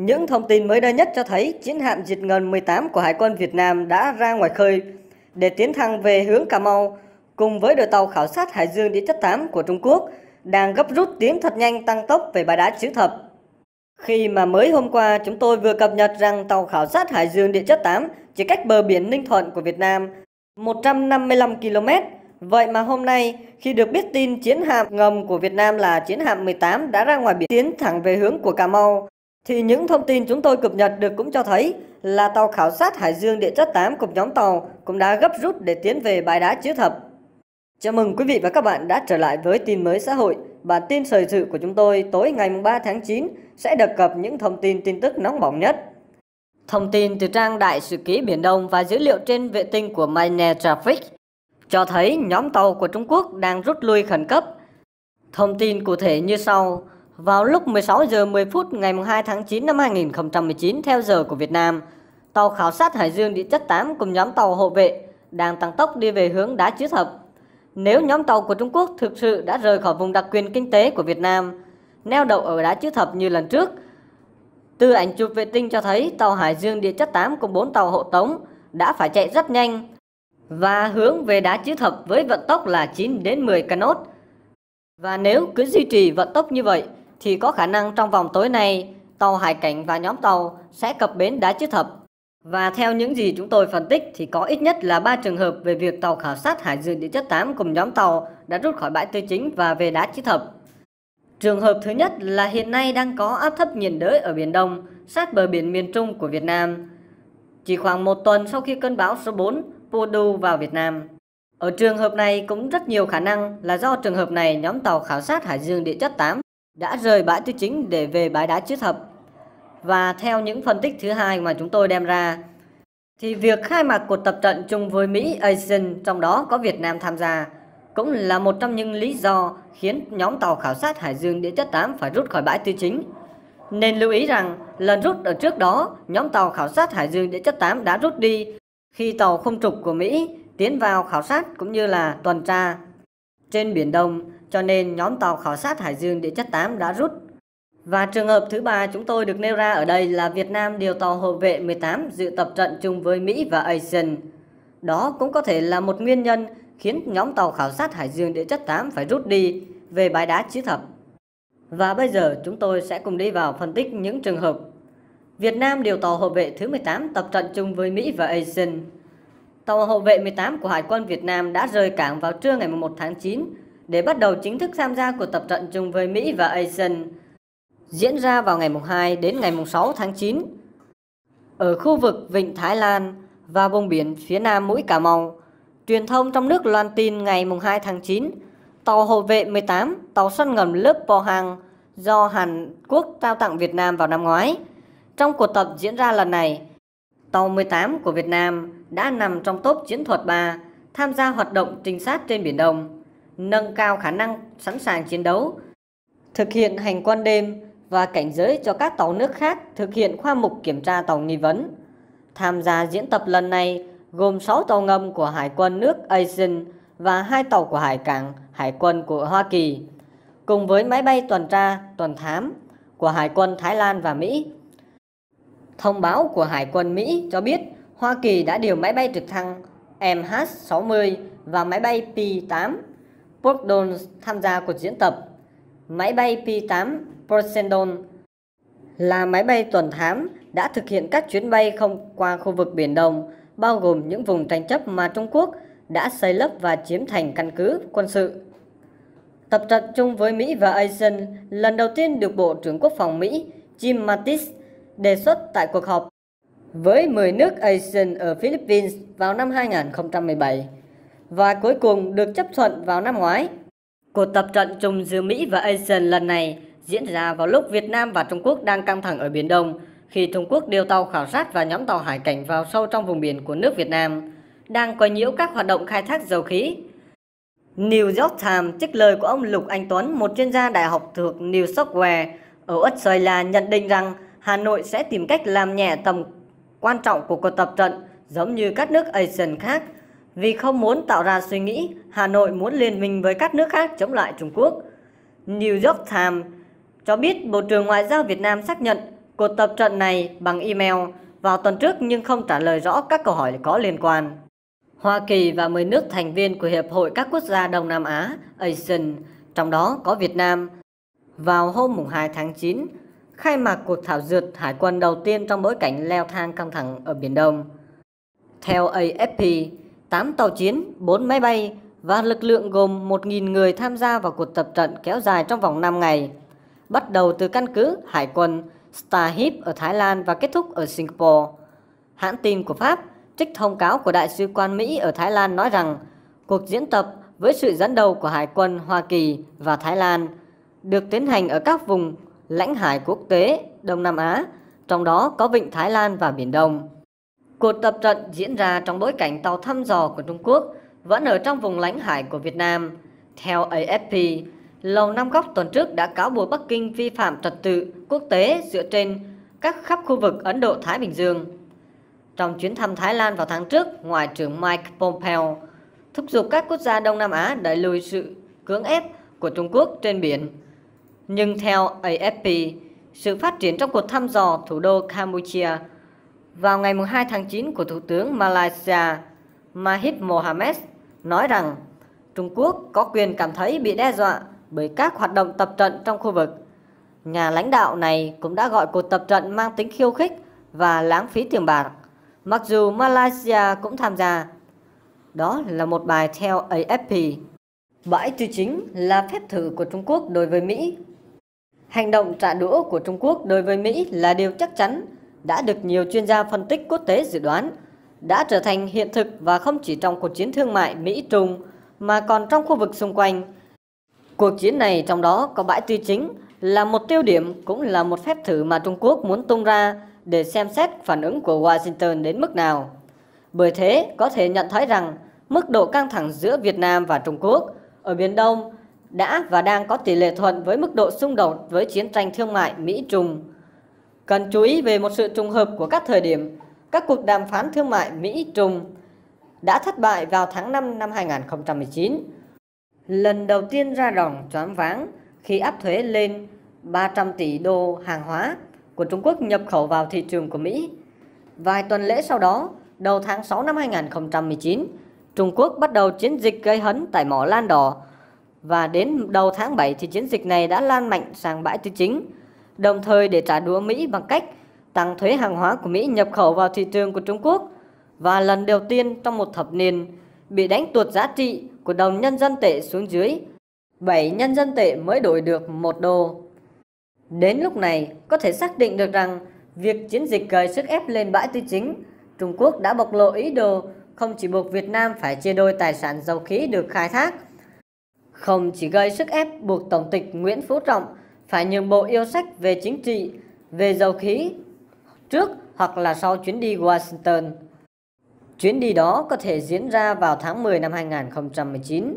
Những thông tin mới đây nhất cho thấy chiến hạm diệt ngân 18 của Hải quân Việt Nam đã ra ngoài khơi để tiến thẳng về hướng Cà Mau cùng với đội tàu khảo sát Hải dương địa chất 8 của Trung Quốc đang gấp rút tiến thật nhanh tăng tốc về bãi đá chữ thập. Khi mà mới hôm qua chúng tôi vừa cập nhật rằng tàu khảo sát Hải dương địa chất 8 chỉ cách bờ biển Ninh Thuận của Việt Nam 155 km. Vậy mà hôm nay khi được biết tin chiến hạm ngầm của Việt Nam là chiến hạm 18 đã ra ngoài biển tiến thẳng về hướng của Cà Mau thì những thông tin chúng tôi cập nhật được cũng cho thấy là tàu khảo sát Hải dương Địa chất 8 cùng nhóm tàu cũng đã gấp rút để tiến về bãi đá chứa thập. Chào mừng quý vị và các bạn đã trở lại với tin mới xã hội. Bản tin thời sự của chúng tôi tối ngày 3 tháng 9 sẽ đề cập những thông tin tin tức nóng bỏng nhất. Thông tin từ trang Đại sử ký Biển Đông và dữ liệu trên vệ tinh của Mine Traffic cho thấy nhóm tàu của Trung Quốc đang rút lui khẩn cấp. Thông tin cụ thể như sau. Vào lúc 16 giờ 10 phút ngày 2 tháng 9 năm 2019 theo giờ của Việt Nam, tàu khảo sát Hải dương địa chất 8 cùng nhóm tàu hộ vệ đang tăng tốc đi về hướng đá chứa thập. Nếu nhóm tàu của Trung Quốc thực sự đã rời khỏi vùng đặc quyền kinh tế của Việt Nam, neo đậu ở đá chứa thập như lần trước, từ ảnh chụp vệ tinh cho thấy tàu Hải dương địa chất 8 cùng 4 tàu hộ tống đã phải chạy rất nhanh và hướng về đá chứa thập với vận tốc là 9 đến 10 knot. Và nếu cứ duy trì vận tốc như vậy, thì có khả năng trong vòng tối nay, tàu hải cảnh và nhóm tàu sẽ cập bến đá chữ thập. Và theo những gì chúng tôi phân tích thì có ít nhất là 3 trường hợp về việc tàu khảo sát hải dương địa chất 8 cùng nhóm tàu đã rút khỏi bãi tư chính và về đá chữ thập. Trường hợp thứ nhất là hiện nay đang có áp thấp nhiệt đới ở Biển Đông, sát bờ biển miền Trung của Việt Nam. Chỉ khoảng một tuần sau khi cơn bão số 4 Pudu vào Việt Nam. Ở trường hợp này cũng rất nhiều khả năng là do trường hợp này nhóm tàu khảo sát hải dương địa chất 8 đã rời bãi tư chính để về bãi đá chứa thập. Và theo những phân tích thứ hai mà chúng tôi đem ra, thì việc khai mạc cuộc tập trận chung với Mỹ ASEAN trong đó có Việt Nam tham gia cũng là một trong những lý do khiến nhóm tàu khảo sát Hải Dương Địa chất 8 phải rút khỏi bãi tư chính. Nên lưu ý rằng lần rút ở trước đó, nhóm tàu khảo sát Hải Dương Địa chất 8 đã rút đi khi tàu không trục của Mỹ tiến vào khảo sát cũng như là tuần tra trên Biển Đông, cho nên nhóm tàu khảo sát hải dương địa chất 8 đã rút. Và trường hợp thứ ba chúng tôi được nêu ra ở đây là Việt Nam điều tàu hộ vệ 18 dự tập trận chung với Mỹ và ASEAN. Đó cũng có thể là một nguyên nhân khiến nhóm tàu khảo sát hải dương địa chất 8 phải rút đi về bãi đá Chí Thập. Và bây giờ chúng tôi sẽ cùng đi vào phân tích những trường hợp Việt Nam điều tàu hộ vệ thứ 18 tập trận chung với Mỹ và ASEAN tàu hậu vệ 18 của Hải quân Việt Nam đã rời cảng vào trưa ngày 1 tháng 9 để bắt đầu chính thức tham gia cuộc tập trận chung với Mỹ và ASEAN diễn ra vào ngày 2 đến ngày 6 tháng 9 ở khu vực Vịnh Thái Lan và vùng biển phía nam mũi Cà Mau. Truyền thông trong nước loan tin ngày 2 tháng 9, tàu hộ vệ 18, tàu săn ngầm lớp Pohang do Hàn Quốc trao tặng Việt Nam vào năm ngoái. Trong cuộc tập diễn ra lần này, Tàu 18 của Việt Nam đã nằm trong top chiến thuật 3 tham gia hoạt động trinh sát trên Biển Đông, nâng cao khả năng sẵn sàng chiến đấu, thực hiện hành quân đêm và cảnh giới cho các tàu nước khác thực hiện khoa mục kiểm tra tàu nghi vấn. Tham gia diễn tập lần này gồm 6 tàu ngầm của Hải quân nước Asian và hai tàu của Hải cảng Hải quân của Hoa Kỳ, cùng với máy bay tuần tra, tuần thám của Hải quân Thái Lan và Mỹ. Thông báo của Hải quân Mỹ cho biết Hoa Kỳ đã điều máy bay trực thăng MH-60 và máy bay P-8 Poseidon tham gia cuộc diễn tập. Máy bay P-8 Poseidon là máy bay tuần thám đã thực hiện các chuyến bay không qua khu vực Biển Đông, bao gồm những vùng tranh chấp mà Trung Quốc đã xây lấp và chiếm thành căn cứ quân sự. Tập trận chung với Mỹ và ASEAN lần đầu tiên được Bộ trưởng Quốc phòng Mỹ Jim Mattis đề xuất tại cuộc họp với 10 nước ASEAN ở Philippines vào năm 2017 và cuối cùng được chấp thuận vào năm ngoái. Cuộc tập trận chung giữa Mỹ và ASEAN lần này diễn ra vào lúc Việt Nam và Trung Quốc đang căng thẳng ở Biển Đông khi Trung Quốc điều tàu khảo sát và nhóm tàu hải cảnh vào sâu trong vùng biển của nước Việt Nam, đang quay nhiễu các hoạt động khai thác dầu khí. New York Times trích lời của ông Lục Anh Tuấn, một chuyên gia đại học thuộc New South Wales ở Australia nhận định rằng Hà Nội sẽ tìm cách làm nhẹ tầm quan trọng của cuộc tập trận giống như các nước ASEAN khác vì không muốn tạo ra suy nghĩ Hà Nội muốn liên minh với các nước khác chống lại Trung Quốc. New York Times cho biết Bộ trưởng Ngoại giao Việt Nam xác nhận cuộc tập trận này bằng email vào tuần trước nhưng không trả lời rõ các câu hỏi có liên quan. Hoa Kỳ và 10 nước thành viên của Hiệp hội các quốc gia Đông Nam Á, ASEAN, trong đó có Việt Nam, vào hôm 2 tháng 9 khai mạc cuộc thảo dượt hải quân đầu tiên trong bối cảnh leo thang căng thẳng ở Biển Đông. Theo AFP, 8 tàu chiến, 4 máy bay và lực lượng gồm 1.000 người tham gia vào cuộc tập trận kéo dài trong vòng 5 ngày, bắt đầu từ căn cứ hải quân Starship ở Thái Lan và kết thúc ở Singapore. Hãng tin của Pháp trích thông cáo của Đại sứ quan Mỹ ở Thái Lan nói rằng cuộc diễn tập với sự dẫn đầu của Hải quân Hoa Kỳ và Thái Lan được tiến hành ở các vùng lãnh hải quốc tế Đông Nam Á, trong đó có Vịnh Thái Lan và Biển Đông. Cuộc tập trận diễn ra trong bối cảnh tàu thăm dò của Trung Quốc vẫn ở trong vùng lãnh hải của Việt Nam. Theo AFP, Lầu Năm Góc tuần trước đã cáo buộc Bắc Kinh vi phạm trật tự quốc tế dựa trên các khắp khu vực Ấn Độ-Thái Bình Dương. Trong chuyến thăm Thái Lan vào tháng trước, Ngoại trưởng Mike Pompeo thúc giục các quốc gia Đông Nam Á đẩy lùi sự cưỡng ép của Trung Quốc trên biển nhưng theo AFP, sự phát triển trong cuộc thăm dò thủ đô Campuchia vào ngày 2 tháng 9 của Thủ tướng Malaysia Mahathir Mohamed nói rằng Trung Quốc có quyền cảm thấy bị đe dọa bởi các hoạt động tập trận trong khu vực. Nhà lãnh đạo này cũng đã gọi cuộc tập trận mang tính khiêu khích và lãng phí tiền bạc, mặc dù Malaysia cũng tham gia. Đó là một bài theo AFP. Bãi tư chính là phép thử của Trung Quốc đối với Mỹ Hành động trả đũa của Trung Quốc đối với Mỹ là điều chắc chắn, đã được nhiều chuyên gia phân tích quốc tế dự đoán, đã trở thành hiện thực và không chỉ trong cuộc chiến thương mại Mỹ-Trung mà còn trong khu vực xung quanh. Cuộc chiến này trong đó có bãi tư chính là một tiêu điểm cũng là một phép thử mà Trung Quốc muốn tung ra để xem xét phản ứng của Washington đến mức nào. Bởi thế, có thể nhận thấy rằng mức độ căng thẳng giữa Việt Nam và Trung Quốc ở Biển Đông đã và đang có tỷ lệ thuận với mức độ xung đột với chiến tranh thương mại Mỹ-Trung. Cần chú ý về một sự trùng hợp của các thời điểm, các cuộc đàm phán thương mại Mỹ-Trung đã thất bại vào tháng 5 năm 2019. Lần đầu tiên ra đòn choáng váng khi áp thuế lên 300 tỷ đô hàng hóa của Trung Quốc nhập khẩu vào thị trường của Mỹ. Vài tuần lễ sau đó, đầu tháng 6 năm 2019, Trung Quốc bắt đầu chiến dịch gây hấn tại mỏ Lan Đỏ và đến đầu tháng 7 thì chiến dịch này đã lan mạnh sang bãi tư chính, đồng thời để trả đũa Mỹ bằng cách tăng thuế hàng hóa của Mỹ nhập khẩu vào thị trường của Trung Quốc và lần đầu tiên trong một thập niên bị đánh tuột giá trị của đồng nhân dân tệ xuống dưới 7 nhân dân tệ mới đổi được 1 đô. Đến lúc này, có thể xác định được rằng việc chiến dịch gây sức ép lên bãi tư chính, Trung Quốc đã bộc lộ ý đồ không chỉ buộc Việt Nam phải chia đôi tài sản dầu khí được khai thác không chỉ gây sức ép buộc Tổng tịch Nguyễn Phú Trọng phải nhường bộ yêu sách về chính trị, về dầu khí trước hoặc là sau chuyến đi Washington. Chuyến đi đó có thể diễn ra vào tháng 10 năm 2019,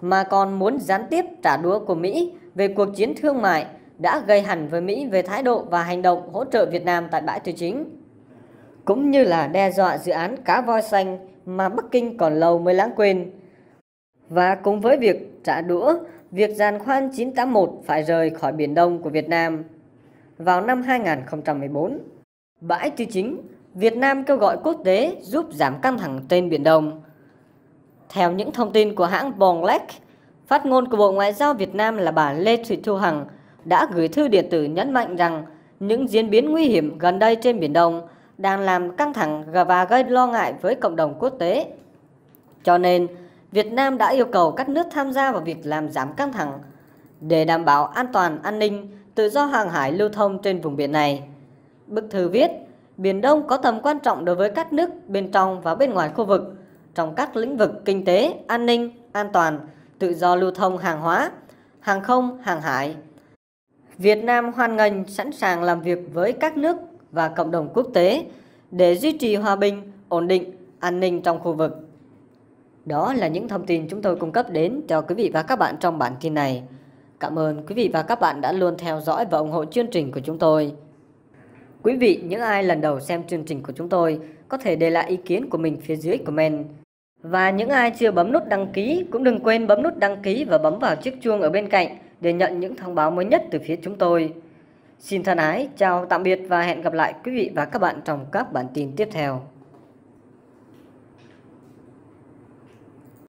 mà còn muốn gián tiếp trả đũa của Mỹ về cuộc chiến thương mại đã gây hẳn với Mỹ về thái độ và hành động hỗ trợ Việt Nam tại bãi tư chính, cũng như là đe dọa dự án cá voi xanh mà Bắc Kinh còn lâu mới lãng quên. Và cùng với việc trả đũa, việc giàn khoan 981 phải rời khỏi Biển Đông của Việt Nam. Vào năm 2014, bãi tư chính, Việt Nam kêu gọi quốc tế giúp giảm căng thẳng trên Biển Đông. Theo những thông tin của hãng Bonglek, phát ngôn của Bộ Ngoại giao Việt Nam là bà Lê Thị Thu Hằng đã gửi thư điện tử nhấn mạnh rằng những diễn biến nguy hiểm gần đây trên Biển Đông đang làm căng thẳng và gây lo ngại với cộng đồng quốc tế. Cho nên, Việt Nam đã yêu cầu các nước tham gia vào việc làm giảm căng thẳng để đảm bảo an toàn an ninh, tự do hàng hải lưu thông trên vùng biển này. Bức thư viết, Biển Đông có tầm quan trọng đối với các nước bên trong và bên ngoài khu vực trong các lĩnh vực kinh tế, an ninh, an toàn, tự do lưu thông hàng hóa, hàng không, hàng hải. Việt Nam hoan nghênh sẵn sàng làm việc với các nước và cộng đồng quốc tế để duy trì hòa bình, ổn định, an ninh trong khu vực. Đó là những thông tin chúng tôi cung cấp đến cho quý vị và các bạn trong bản tin này. Cảm ơn quý vị và các bạn đã luôn theo dõi và ủng hộ chương trình của chúng tôi. Quý vị, những ai lần đầu xem chương trình của chúng tôi có thể để lại ý kiến của mình phía dưới comment. Và những ai chưa bấm nút đăng ký cũng đừng quên bấm nút đăng ký và bấm vào chiếc chuông ở bên cạnh để nhận những thông báo mới nhất từ phía chúng tôi. Xin thân ái, chào tạm biệt và hẹn gặp lại quý vị và các bạn trong các bản tin tiếp theo.